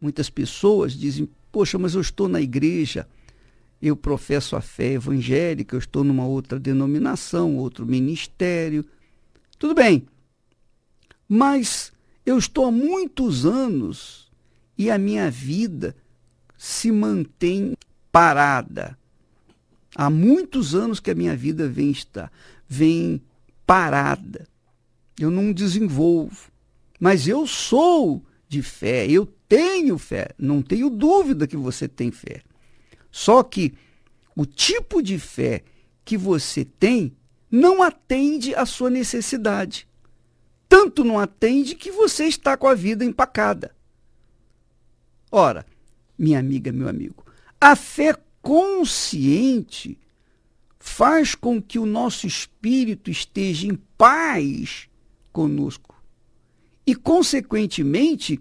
Muitas pessoas dizem: Poxa, mas eu estou na igreja, eu professo a fé evangélica, eu estou numa outra denominação, outro ministério. Tudo bem, mas eu estou há muitos anos e a minha vida se mantém parada. Há muitos anos que a minha vida vem estar, vem parada. Eu não desenvolvo. Mas eu sou de fé, eu tenho fé, não tenho dúvida que você tem fé. Só que o tipo de fé que você tem não atende à sua necessidade. Tanto não atende que você está com a vida empacada. Ora, minha amiga, meu amigo, a fé consciente faz com que o nosso espírito esteja em paz conosco e, consequentemente,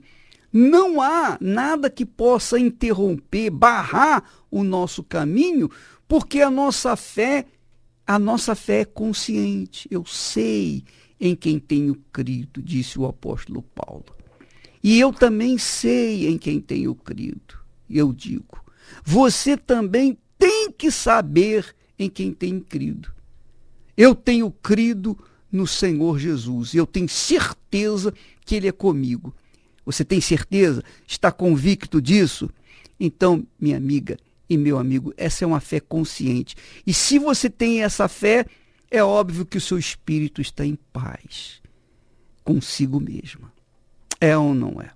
não há nada que possa interromper, barrar o nosso caminho, porque a nossa fé, a nossa fé é consciente. Eu sei em quem tenho crido, disse o apóstolo Paulo. E eu também sei em quem tenho crido. Eu digo, você também tem que saber em quem tem crido. Eu tenho crido no Senhor Jesus, eu tenho certeza que Ele é comigo. Você tem certeza? Está convicto disso? Então, minha amiga e meu amigo, essa é uma fé consciente. E se você tem essa fé, é óbvio que o seu espírito está em paz consigo mesma. É ou não é?